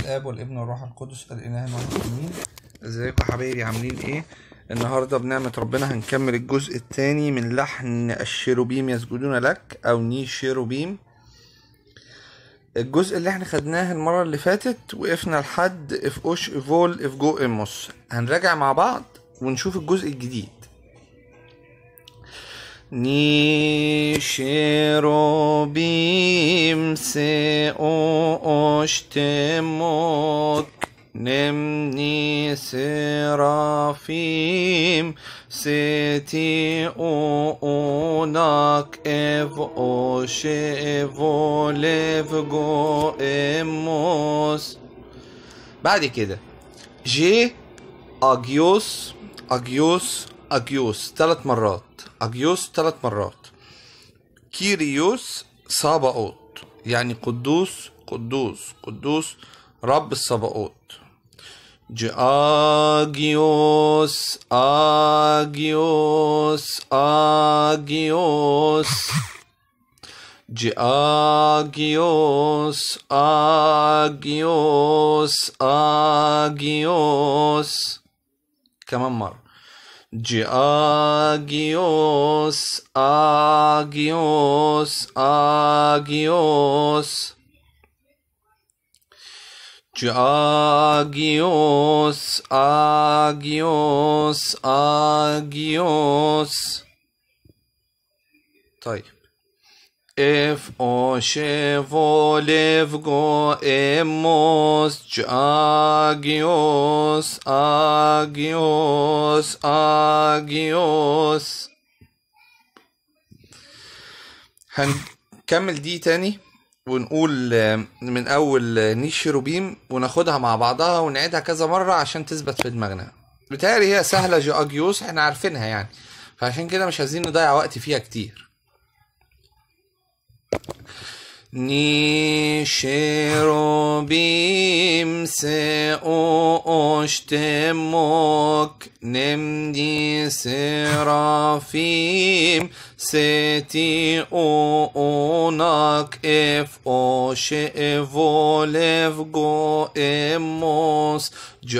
الاب والابن والروح القدس الاله الواحد امين ازيكم حبايبي عاملين ايه النهارده بنعمه ربنا هنكمل الجزء الثاني من لحن الشيروبيم يسجدون لك او ني شيروبيم الجزء اللي احنا خدناه المره اللي فاتت وقفنا لحد اف اوش ايفول اف جو اموس هنراجع مع بعض ونشوف الجزء الجديد ني شيروبيم سي مشتمك نمني سرافيم ستي اوناك اف او شيف ليف جو اموس بعد كده جي اجيوس اجيوس اجيوس ثلاث مرات اجيوس ثلاث مرات كيريوس صابئوت يعني قدوس قدوس قدوس رب الصباؤوت جاجيوس آجيوس آجيوس جاجيوس آجيوس آجيوس كمان مرة جاجيوس آجيوس آجيوس Georgios, Agios, Agios. طيب If o shevo levgo emos agios agios agios هنكمل دي تاني ونقول آه، من اول آه، نيش شيروبيم وناخدها مع بعضها ونعيدها كذا مره عشان تثبت في دماغنا بتهيألي هي سهله اجيوس احنا عارفينها يعني فعشان كده مش عايزين نضيع وقت فيها كتير Nisherobim se o oştemok nemdi serafim seti o onak ef o she evolev go emos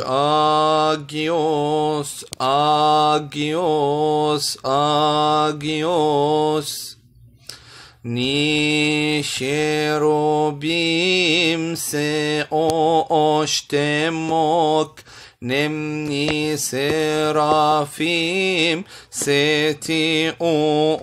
agios agios agios Niše robim se oštemok, nemni serafim seti o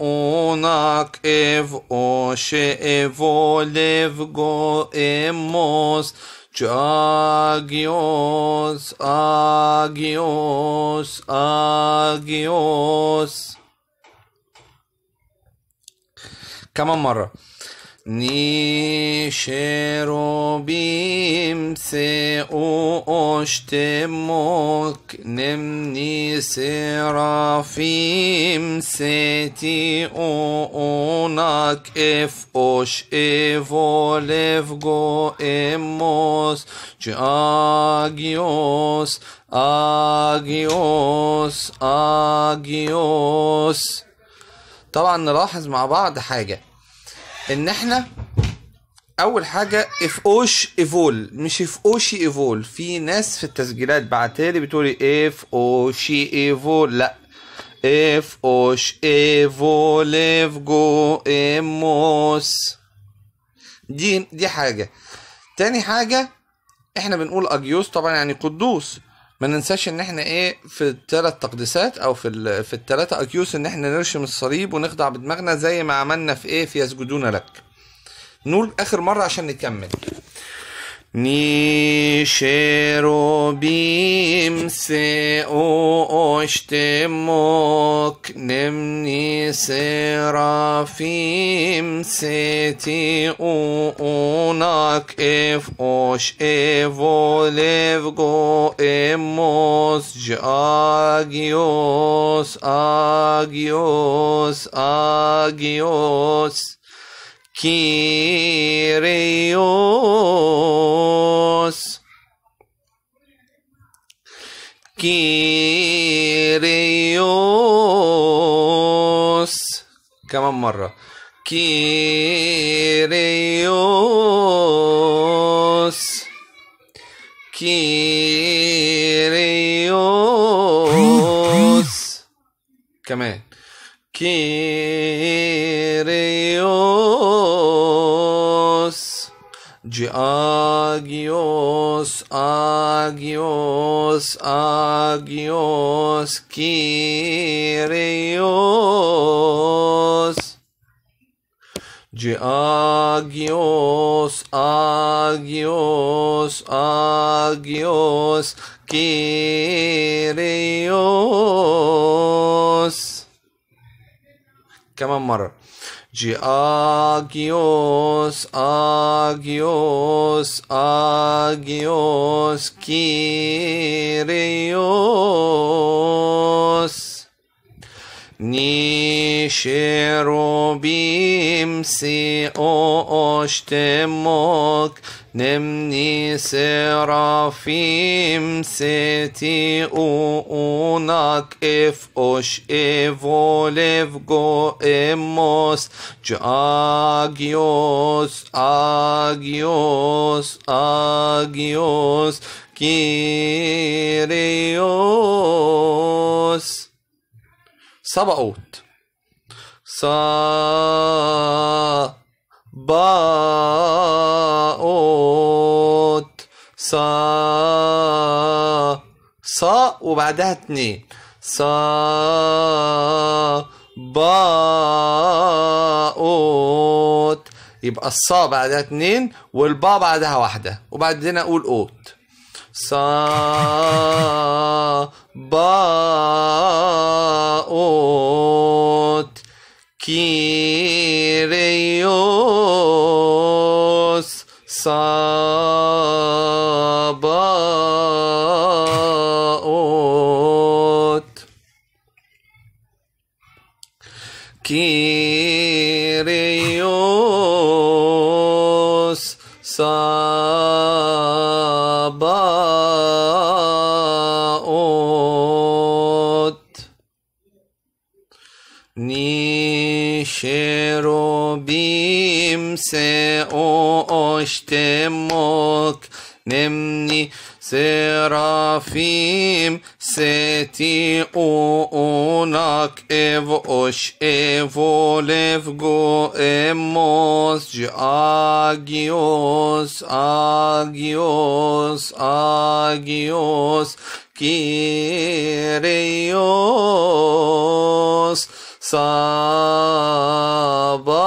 onak ev oše evolev go emos, Çagios, agios, agios. کمان مره نیشه رو بیم سه او اشت نم نیسه رفیم سه تی او اونک اف اش او لف گو اموس چه آگیوس آگیوس آگیوس طبعا نلاحظ مع بعض حاجه ان احنا اول حاجه افقوش ايفول مش اف ايفول في ناس في التسجيلات بعتالي بتقولي اف ايفول لا افقوش ايفول افجو اموس دي دي حاجه تاني حاجه احنا بنقول اجيوس طبعا يعني قدوس ما ننساش ان احنا ايه في الثلاث تقديسات او في في الثلاثه اكيوس ان احنا نرشم الصليب ونخضع بدماغنا زي ما عملنا في ايه في يسجدون لك نقول اخر مره عشان نكمل نیشه رو بیم سه او اشت مکنم نیسه رافیم سه تی او اوناک اف اوش او گو اموس جاگیوس آگیوس آگیوس كيريوس كيريوس كمان مرة كيريوس كيريوس كمان كي Agios, Agios, Agios, Kyrios. De Agios, Agios, Agios, Kyrios. Come on, mother de agios, agios, águios, quirios. Ni شروبیم سی او اشتموک نم نی سرافیم ستی او اوناک اف اوش ا ولف گو اموس جاگیوس آگیوس آگیوس کیریوس سبا صاء صا صا وبعدها اتنين صا اوت يبقى الصا بعدها اتنين والباء بعدها واحدة وبعدين اقول اوت صا اوت كيريوس صباؤوت كيريوس robim se oštemok nemni serafim se ti onak ev oš evo lev go emos agios agios agios Kyrios Saba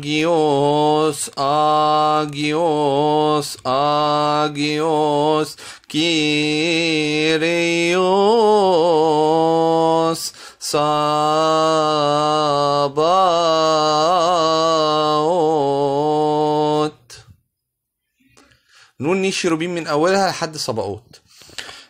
agios, agios, agios, kyrios, صباوت نون نيشيروبيم من أولها لحد صباوت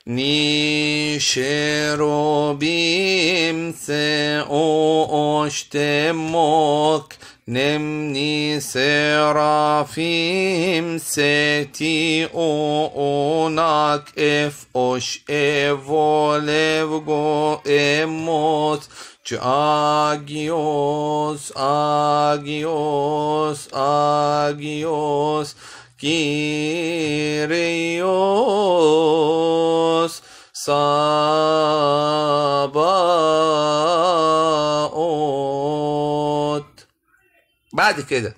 نيشيروبيم ثقوش تموك Nemni serafim seti o onak ef oş evolevgo emot Agios, agios, agios, kyrios, sabah. بعد كده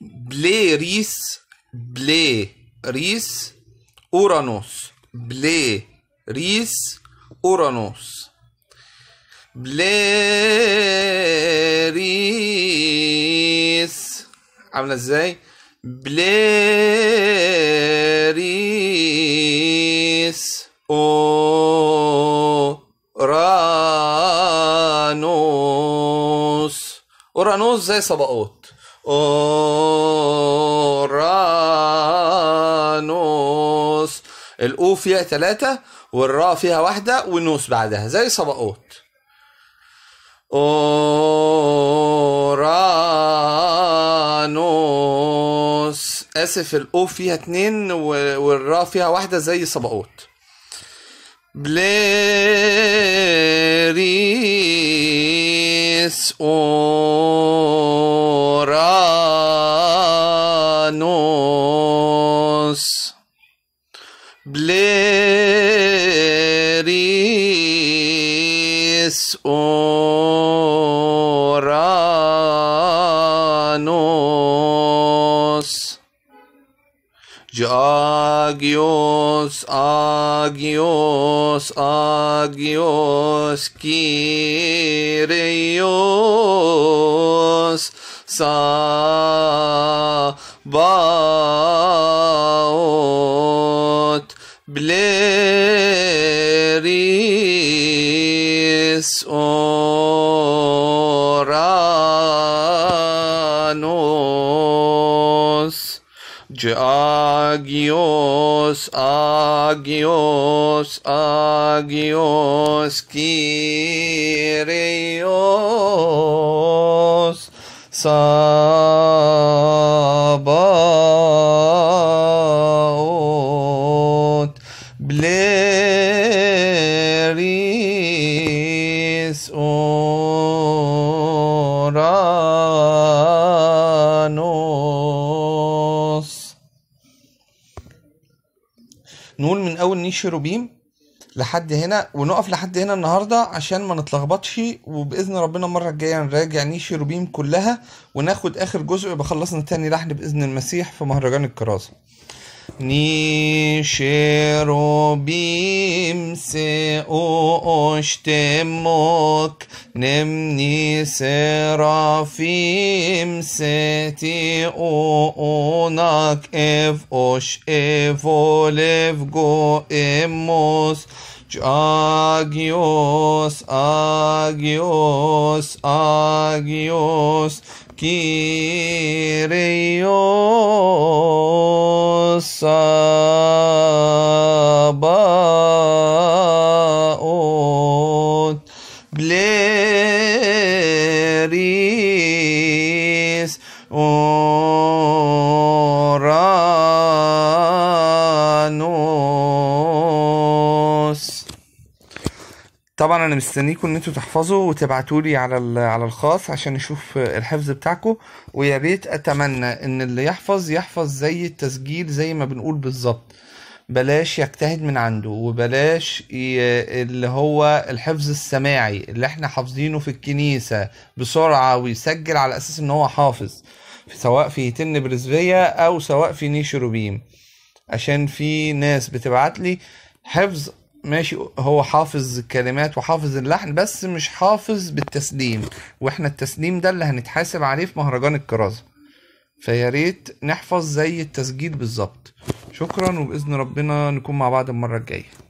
بلاي ريس بلاي ريس اورانوس بلاي ريس اورانوس ريس عامله ازاي ريس اورانوس اورانوس زي صبقوت اورانوس الاو فيها ثلاثة والرا فيها واحدة والنوس بعدها زي صبقوت اورانوس اسف الاو فيها اتنين والرا فيها واحدة زي صبقوت بليري Uranus Bleris Uranus Jar Agios, Agios, Agios, Kyrios, Sabaot, Bleris, Oranos, Jaa. مسميه شيروبيم لحد هنا ونقف لحد هنا النهارده عشان ما نتلخبطش وباذن ربنا المره الجايه نراجع نيشي روبيم كلها وناخد اخر جزء يبقى خلصنا تاني لحن باذن المسيح في مهرجان الكرازه Nišerobim se oštemok, nemni serafim se ti onak ev oş evolev go emos. Agios, agios, agios, Kyrios Abba. طبعا انا مستنيكم ان انتوا تحفظوا وتبعتوا لي على على الخاص عشان نشوف الحفظ بتاعكم ويا ريت اتمنى ان اللي يحفظ يحفظ زي التسجيل زي ما بنقول بالظبط بلاش يجتهد من عنده وبلاش اللي هو الحفظ السماعي اللي احنا حافظينه في الكنيسة بسرعة ويسجل على اساس ان هو حافظ سواء في تن برزفية او سواء في نيشروبيم عشان في ناس بتبعت لي حفظ ماشي هو حافظ الكلمات وحافظ اللحن بس مش حافظ بالتسليم واحنا التسليم ده اللي هنتحاسب عليه في مهرجان الكرازة فيا ريت نحفظ زي التسجيل بالظبط شكرا وباذن ربنا نكون مع بعض المره الجايه